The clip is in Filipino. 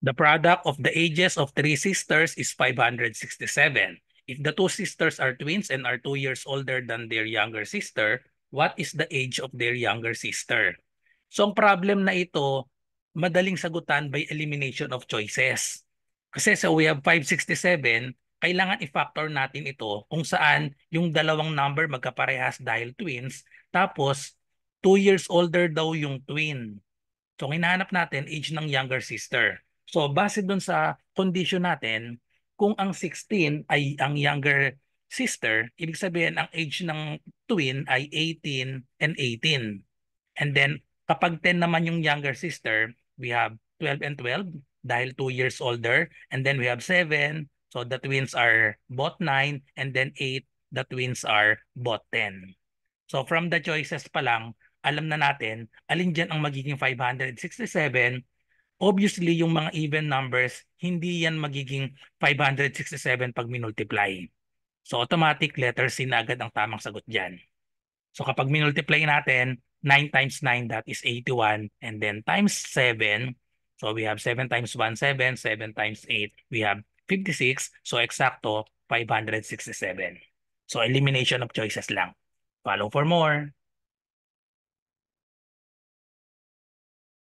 The product of the ages of three sisters is 567. If the two sisters are twins and are two years older than their younger sister, what is the age of their younger sister? So ang problem na ito, madaling sagutan by elimination of choices. Kasi so we have 567, kailangan i-factor natin ito kung saan yung dalawang number magkaparehas dahil twins. Tapos, 2 years older daw yung twin. So, hinahanap natin age ng younger sister. So base doon sa condition natin, kung ang 16 ay ang younger sister, ibig sabihin ang age ng twin ay 18 and 18. And then kapag 10 naman yung younger sister, we have 12 and 12 dahil 2 years older. And then we have 7, so the twins are both 9. And then 8, the twins are both 10. So from the choices pa lang, alam na natin alin dyan ang magiging 567 obviously yung mga even numbers, hindi yan magiging 567 pag minultiply. So automatic letter C na agad ang tamang sagot dyan. So kapag minultiply natin, 9 times 9 that is 81 and then times 7. So we have 7 times 1, 7. 7 times 8, we have 56. So eksakto, 567. So elimination of choices lang. Follow for more.